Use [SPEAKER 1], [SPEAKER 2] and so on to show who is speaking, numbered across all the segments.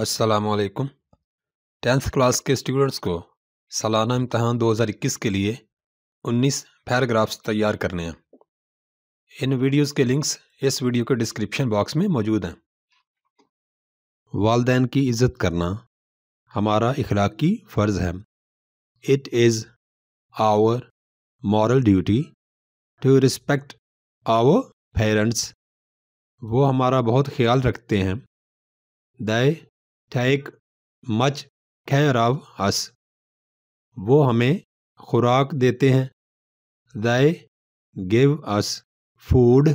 [SPEAKER 1] असलकम tenth class के students को सालाना इम्तहान 2021 के लिए 19 पैराग्राफ्स तैयार करने हैं इन वीडियोस के लिंक्स इस वीडियो के डिस्क्रिप्शन बॉक्स में मौजूद हैं वालदेन की इज़्ज़त करना हमारा इखलाकी फ़र्ज़ है it is our moral duty to respect our parents वो हमारा बहुत ख्याल रखते हैं दाए ठैक मच खैराव हस वो हमें खुराक देते हैं दे गिव अस फूड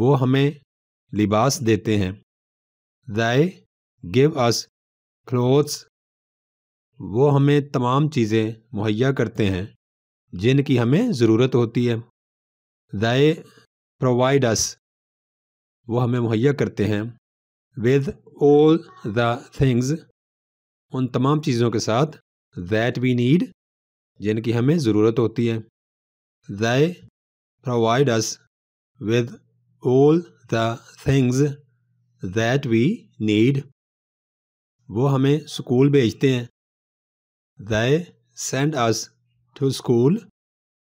[SPEAKER 1] वो हमें लिबास देते हैं दे गिव अस क्लोथ्स वो हमें तमाम चीज़ें मुहैया करते हैं जिनकी हमें ज़रूरत होती है दे प्रोवाइड अस वो हमें मुहैया करते हैं विद ऑल द थिंग्स उन तमाम चीज़ों के साथ दैट वी नीड जिनकी हमें ज़रूरत होती है they provide us with all the things that we need वो हमें स्कूल भेजते हैं they send us to school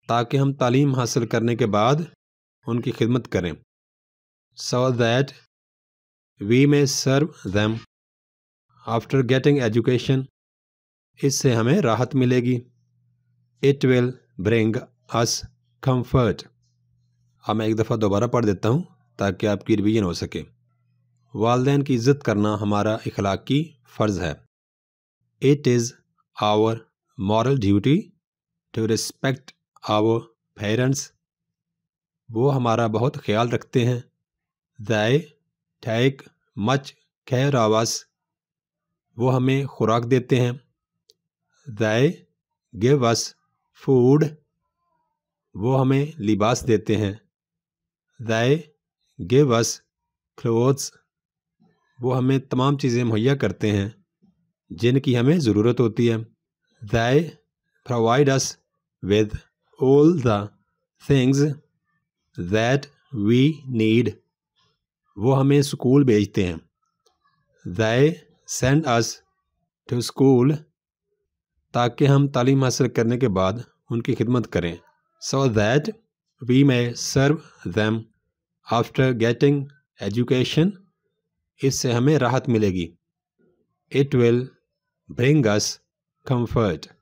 [SPEAKER 1] ताकि हम तालीम हासिल करने के बाद उनकी खिदमत करें so that we may serve them after getting education इससे हमें राहत मिलेगी it will bring us comfort अब मैं एक दफ़ा दोबारा पढ़ देता हूँ ताकि आपकी रिवीजन हो सके वालदेन की इज़्ज़त करना हमारा इखलाकी फ़र्ज़ है it is our moral duty to respect our parents वो हमारा बहुत ख्याल रखते हैं दाए ठैक मच आवास वो हमें खुराक देते हैं दाय गेवस फूड वो हमें लिबास देते हैं दाय गेवस क्लोथ्स वो हमें तमाम चीज़ें मुहैया करते हैं जिनकी हमें ज़रूरत होती है they provide us with all the things that we need वो हमें स्कूल भेजते हैं they send us to school ताकि हम तालीम हासिल करने के बाद उनकी खिदमत करें so that we may serve them after getting education इससे हमें राहत मिलेगी it will bring us comfort